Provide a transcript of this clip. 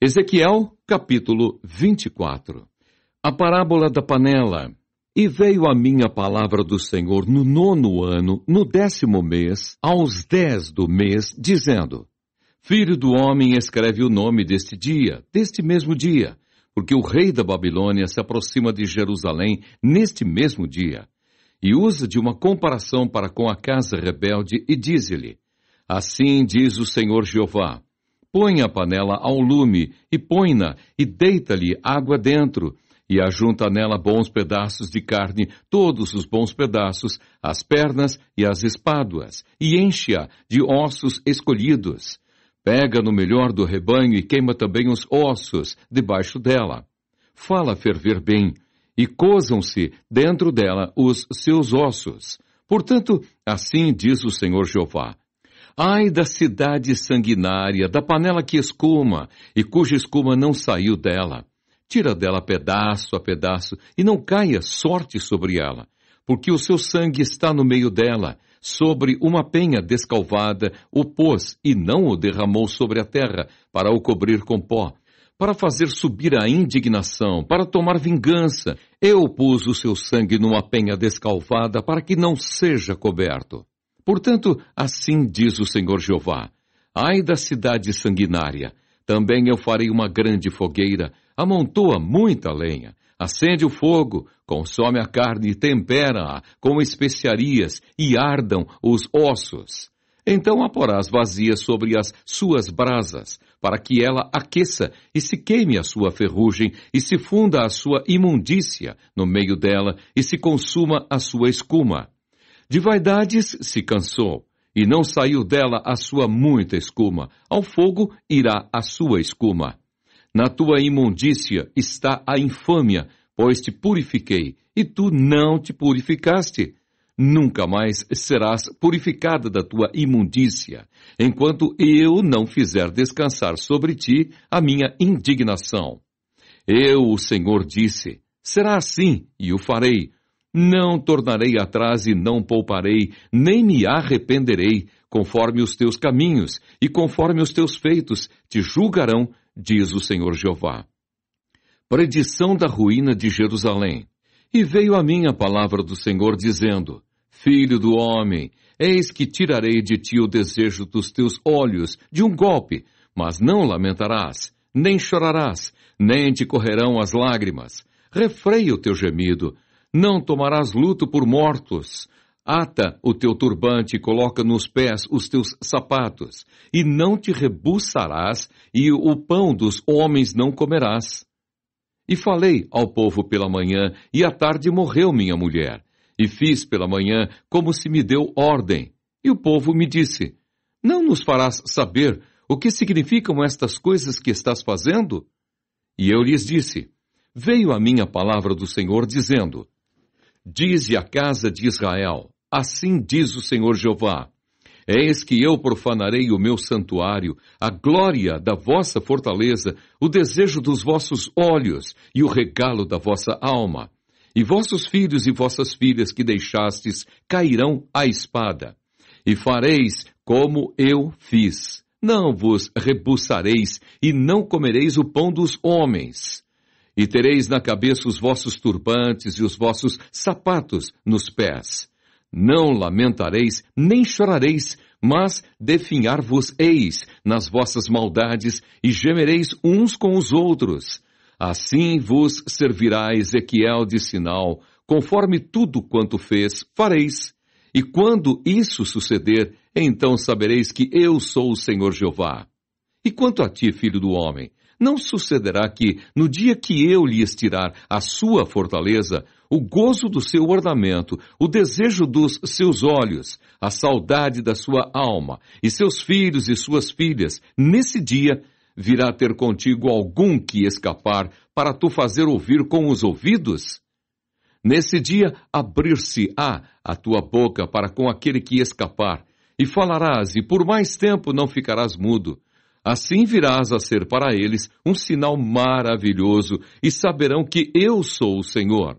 Ezequiel, capítulo 24 A parábola da panela. E veio a minha palavra do Senhor no nono ano, no décimo mês, aos dez do mês, dizendo: Filho do homem, escreve o nome deste dia, deste mesmo dia, porque o rei da Babilônia se aproxima de Jerusalém neste mesmo dia. E usa de uma comparação para com a casa rebelde e diz-lhe: Assim diz o Senhor Jeová Põe a panela ao lume, e põe-na, e deita-lhe água dentro, e ajunta nela bons pedaços de carne, todos os bons pedaços, as pernas e as espáduas, e enche-a de ossos escolhidos. Pega no melhor do rebanho e queima também os ossos debaixo dela. Fala ferver bem, e cozam-se dentro dela os seus ossos. Portanto, assim diz o Senhor Jeová: Ai da cidade sanguinária, da panela que escuma e cuja escuma não saiu dela. Tira dela pedaço a pedaço e não caia sorte sobre ela, porque o seu sangue está no meio dela, sobre uma penha descalvada, o pôs e não o derramou sobre a terra para o cobrir com pó. Para fazer subir a indignação, para tomar vingança, eu pus o seu sangue numa penha descalvada para que não seja coberto. Portanto, assim diz o Senhor Jeová: Ai da cidade sanguinária! Também eu farei uma grande fogueira, amontoa muita lenha, acende o fogo, consome a carne, e tempera-a com especiarias e ardam os ossos. Então a porás vazia sobre as suas brasas, para que ela aqueça e se queime a sua ferrugem e se funda a sua imundícia no meio dela e se consuma a sua escuma. De vaidades se cansou, e não saiu dela a sua muita escuma. Ao fogo irá a sua escuma. Na tua imundícia está a infâmia, pois te purifiquei, e tu não te purificaste. Nunca mais serás purificada da tua imundícia, enquanto eu não fizer descansar sobre ti a minha indignação. Eu, o Senhor, disse: Será assim, e o farei, não tornarei atrás e não pouparei, nem me arrependerei, conforme os teus caminhos e conforme os teus feitos te julgarão, diz o Senhor Jeová. Predição da ruína de Jerusalém. E veio a mim a palavra do Senhor dizendo: Filho do homem, eis que tirarei de ti o desejo dos teus olhos de um golpe, mas não lamentarás, nem chorarás, nem te correrão as lágrimas. Refreia o teu gemido, não tomarás luto por mortos. Ata o teu turbante e coloca nos pés os teus sapatos, e não te rebuçarás, e o pão dos homens não comerás. E falei ao povo pela manhã, e à tarde morreu minha mulher. E fiz pela manhã como se me deu ordem. E o povo me disse: Não nos farás saber o que significam estas coisas que estás fazendo? E eu lhes disse: Veio a minha palavra do Senhor dizendo: Dize à casa de Israel: Assim diz o Senhor Jeová: Eis que eu profanarei o meu santuário, a glória da vossa fortaleza, o desejo dos vossos olhos e o regalo da vossa alma. E vossos filhos e vossas filhas que deixastes cairão à espada. E fareis como eu fiz. Não vos rebuçareis e não comereis o pão dos homens. E tereis na cabeça os vossos turbantes e os vossos sapatos nos pés. Não lamentareis, nem chorareis, mas definhar-vos-eis nas vossas maldades e gemereis uns com os outros. Assim vos servirá Ezequiel de sinal, conforme tudo quanto fez, fareis. E quando isso suceder, então sabereis que eu sou o Senhor Jeová. E quanto a ti, filho do homem, não sucederá que, no dia que eu lhe estirar a sua fortaleza, o gozo do seu ornamento, o desejo dos seus olhos, a saudade da sua alma, e seus filhos e suas filhas, nesse dia, virá ter contigo algum que escapar para tu fazer ouvir com os ouvidos? Nesse dia abrir-se-á a tua boca para com aquele que escapar, e falarás, e por mais tempo não ficarás mudo. Assim virás a ser para eles um sinal maravilhoso e saberão que eu sou o Senhor.